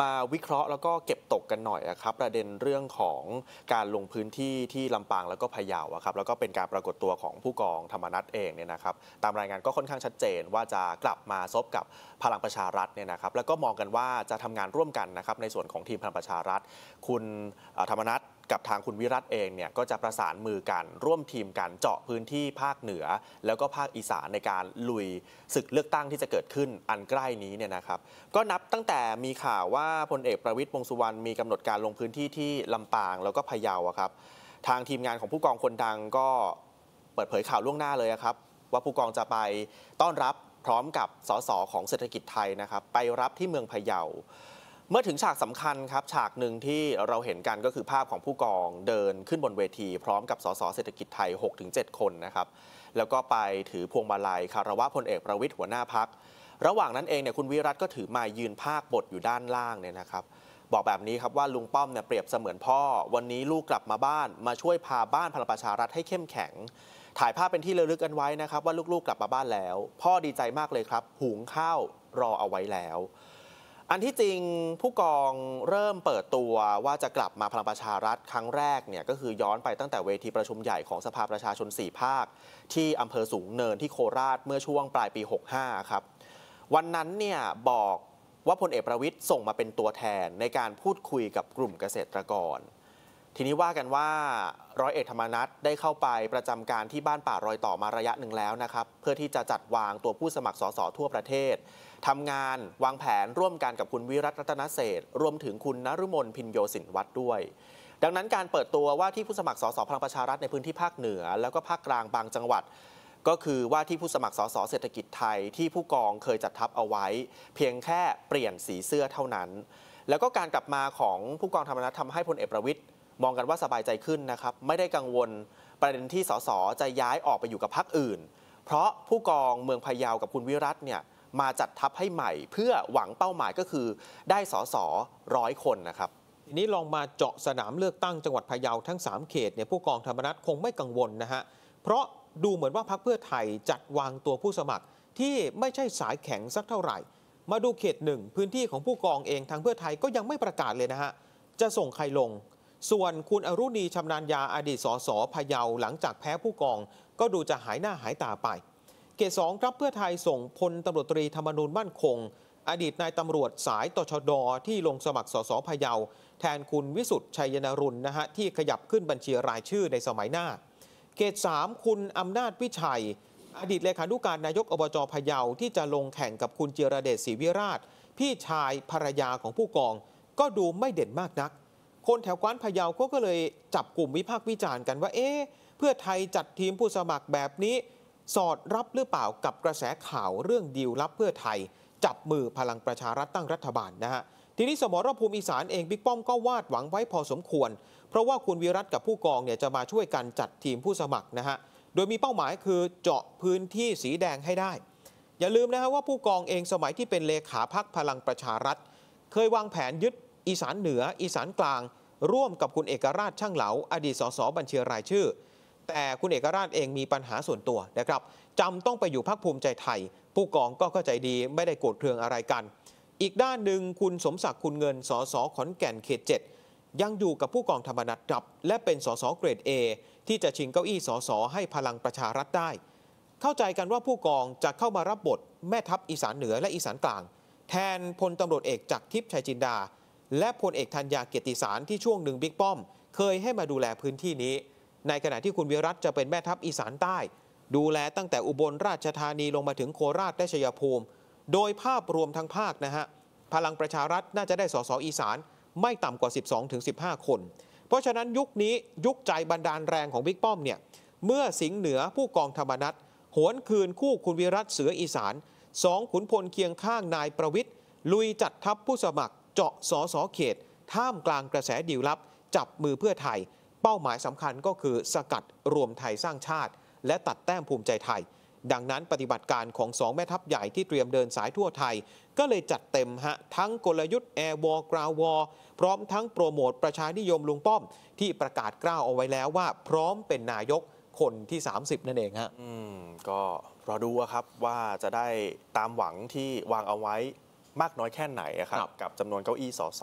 มาวิเคราะห์แล้วก็เก็บตกกันหน่อยนะครับประเด็นเรื่องของการลงพื้นที่ที่ลำปางแล้วก็พะเยาครับแล้วก็เป็นการปรากฏตัวของผู้กองธรรมนัฐเองเนี่ยนะครับตามรายงานก็ค่อนข้างชัดเจน ว่าจะกลับมาซบกับพลังประชารัฐเนี่ยนะครับแล้วก็มองกันว่าจะทำงานร่วมกันนะครับในส่วนของทีมพลังประชารัฐคุณธรรมนัฐกับทางคุณวิรัตเองเนี่ยก็จะประสานมือกันร่วมทีมกันเจาะพื้นที่ภาคเหนือ แล้วก็ภาคอีสานในการลุยศึกเลือกตั้งที่จะเกิดขึ้นอันใกล้นี้เนี่ยนะครับ ก็นับตั้งแต่มีข่าวว่าพลเอกประวิตยวงสุวรรณมี กำหนดการลงพื้นที่ที่ลำปางแล้วก็พะเยาครับทางทีมงานของผู้กองคนดังก็เปิดเผยข่าวล่วงหน้าเลยครับว่าผู้กองจะไปต้อนรับพร้อมกับสสของเศรษฐกิจไทยนะครับ ไปรับที่เมืองพะเยาเมื่อถึงฉากสำคัญครับ ฉากหนึ่งที่เราเห็นกันก็คือภาพของผู้กองเดินขึ้นบนเวทีพร้อมกับสสเศรษฐกิจไทย 6-7 คนนะครับ แล้วก็ไปถือพวงมาลัยคารวะพลเอกประวิทย์หัวหน้าพัก ระหว่างนั้นเองเนี่ยคุณวิรัตก็ถือมายืนภาคบทอยู่ด้านล่างเนี่ยนะครับ บอกแบบนี้ครับว่าลุงป้อมเนี่ยเปรียบเสมือนพ่อ วันนี้ลูกกลับมาบ้าน มาช่วยพาบ้านพลประชารัฐให้เข้มแข็ง ถ่ายภาพเป็นที่ระลึกกันไว้นะครับ ว่าลูกๆกลับมาบ้านแล้ว พ่อดีใจมากเลยครับหุงข้าวรอเอาไว้แล้วอันที่จริงผู้กองเริ่มเปิดตัวว่าจะกลับมาพลังประชารัฐครั้งแรกเนี่ยก็คือย้อนไปตั้งแต่เวทีประชุมใหญ่ของสภาประชาชน4ภาค ที่อำเภอสูงเนินที่โคราชเมื่อช่วงปลายปี 65 ครับวันนั้นเนี่ยบอกว่าพลเอกประวิทย์ส่งมาเป็นตัวแทนในการพูดคุยกับกลุ่มเกษตรกรทีนี้ว่ากันว่าร้อยเอกธรรมนัฐได้เข้าไปประจำการที่บ้านป่ารอยต่อมาระยะหนึ่งแล้วนะครับเพื่อที่จะจัดวางตัวผู้สมัครสสทั่วประเทศทำงานวางแผนร่วมกันกับคุณวิรัตรัตนเศษรวมถึงคุณนรุมนพินโยสินวัตรด้วย ดังนั้นการเปิดตัวว่าที่ผู้สมัครสสพลังประชารัฐในพื้นที่ภาคเหนือ แล้วก็ภาคกลางบางจังหวัด ก็คือว่าที่ผู้สมัครสสเศรษฐกิจไทย ที่ผู้กองเคยจัดทับเอาไว้ เพียงแค่เปลี่ยนสีเสื้อเท่านั้น แล้วก็การกลับมาของผู้กองธรรมนัฐทำให้พลเอกประวิทย์มองกันว่าสบายใจขึ้นนะครับไม่ได้กังวลประเด็นที่สสจะย้ายออกไปอยู่กับพรรคอื่น เพราะผู้กองเมืองพะเยากับคุณวิรัตเนี่ยมาจัดทัพให้ใหม่เพื่อหวังเป้าหมายก็คือได้สสร้อยคนนะครับทีนี้ลองมาเจาะสนามเลือกตั้งจังหวัดพะเยาทั้ง 3 เขตเนี่ยผู้กองธรรมนัฐคงไม่กังวลนะฮะเพราะดูเหมือนว่าพรรคเพื่อไทยจัดวางตัวผู้สมัครที่ไม่ใช่สายแข็งสักเท่าไหร่ มาดูเขตหนึ่งพื้นที่ของผู้กองเอง ทางเพื่อไทยก็ยังไม่ประกาศเลยนะฮะจะส่งใครลง ส่วนคุณอรุณีชำนาญยาอดีตสสพะเยาหลังจากแพ้ผู้กองก็ดูจะหายหน้าหายตาไปเขตสองครับเพื่อไทยส่งพลตำรวจตรีธรรมนูญมั่นคง อดีตนายตำรวจสายตชดที่ลงสมัครสสพะเยา แทนคุณวิสุทธ์ชัยนรุณนะฮะที่ขยับขึ้นบัญชีรายชื่อในสมัยหน้าเขตสามคุณอำนาจวิชัย อดีตเลขานุการนายกอบจพะเยาที่จะลงแข่งกับคุณเจรเดชศรีวิราช พี่ชายภรรยาของผู้กอง ก็ดูไม่เด่นมากนัก คนแถวกว้านพะเยาก็เลยจับกลุ่มวิพากษ์วิจารณ์กันว่าเอ๊ะเพื่อไทยจัดทีมผู้สมัครแบบนี้สอดรับหรือเปล่ากับกระแสข่าวเรื่องดีลลับเพื่อไทย จับมือพลังประชารัฐตั้งรัฐบาลนะฮะ ทีนี้สมรภูมิอีสานเอง บิ๊กป้อมก็วาดหวังไว้พอสมควร เพราะว่าคุณวิรัตกับผู้กองเนี่ย จะมาช่วยกันจัดทีมผู้สมัครนะฮะ โดยมีเป้าหมายคือเจาะพื้นที่สีแดงให้ได้ อย่าลืมนะฮะว่าผู้กองเองสมัยที่เป็นเลขาพักพลังประชารัฐ เคยวางแผนยึด อีสานเหนือ อีสานกลาง ร่วมกับคุณเอกราชช่างเหลาอดีตสสบัญชีรายชื่อแต่คุณเอกราชเองมีปัญหาส่วนตัวนะครับจำต้องไปอยู่พักภูมิใจไทย ผู้กองก็เข้าใจดีไม่ได้โกรธเคืองอะไรกัน อีกด้านหนึ่งคุณสมศักดิ์คุณเงินสสขอนแก่นเขตเจ็ดยังอยู่กับผู้กองธรรมนัฐรับ และเป็นสสเกรด A ที่จะชิงเก้าอี้สสให้พลังประชารัฐได้ เข้าใจกันว่าผู้กองจะเข้ามารับบทแม่ทัพอีสานเหนือและอีสานกลางแทนพลตำรวจเอกจักรทิพย์ชัยจินดา และพลเอกธัญญาเกียรติสารที่ช่วงหนึ่งบิ๊กป้อม เคยให้มาดูแลพื้นที่นี้ในขณะที่คุณวิรัตจะเป็นแม่ทัพอีสานใต้ ดูแลตั้งแต่อุบลราชธานีลงมาถึงโคราชและชัยภูมิ โดยภาพรวมทั้งภาคนะฮะ พลังประชารัฐน่าจะได้สสอีสานไม่ต่ำกว่า 12-15 คน เพราะฉะนั้นยุคนี้ยุคใจบรรดาลแรงของบิ๊กป้อมเนี่ย เมื่อสิงห์เหนือผู้กองธรรมนัฐหวนคืนคู่คุณวิรัตเสืออีสานสองขุนพลเคียงข้างนายประวิทย์ลุยจัดทัพผู้สมัคร เจาะสอสอเขต ท่ามกลางกระแสดิวลับ จับมือเพื่อไทยเป้าหมายสำคัญก็คือสกัดรวมไทยสร้างชาติ และตัดแต้มภูมิใจไทย ดังนั้นปฏิบัติการของสองแม่ทัพใหญ่ที่เตรียมเดินสายทั่วไทย ก็เลยจัดเต็มฮะ ทั้งกลยุทธ์แอร์วอลกราววอลพร้อมทั้งโปรโมทประชานิยมลุงป้อมที่ประกาศกล้าวเอาไว้แล้วว่าพร้อมเป็นนายกคนที่ 30 นั่นเองฮะอืมก็รอดูครับว่าจะได้ตามหวังที่วางเอาไว้มากน้อยแค่ไหนครับกับจำนวนเก้าอี้สส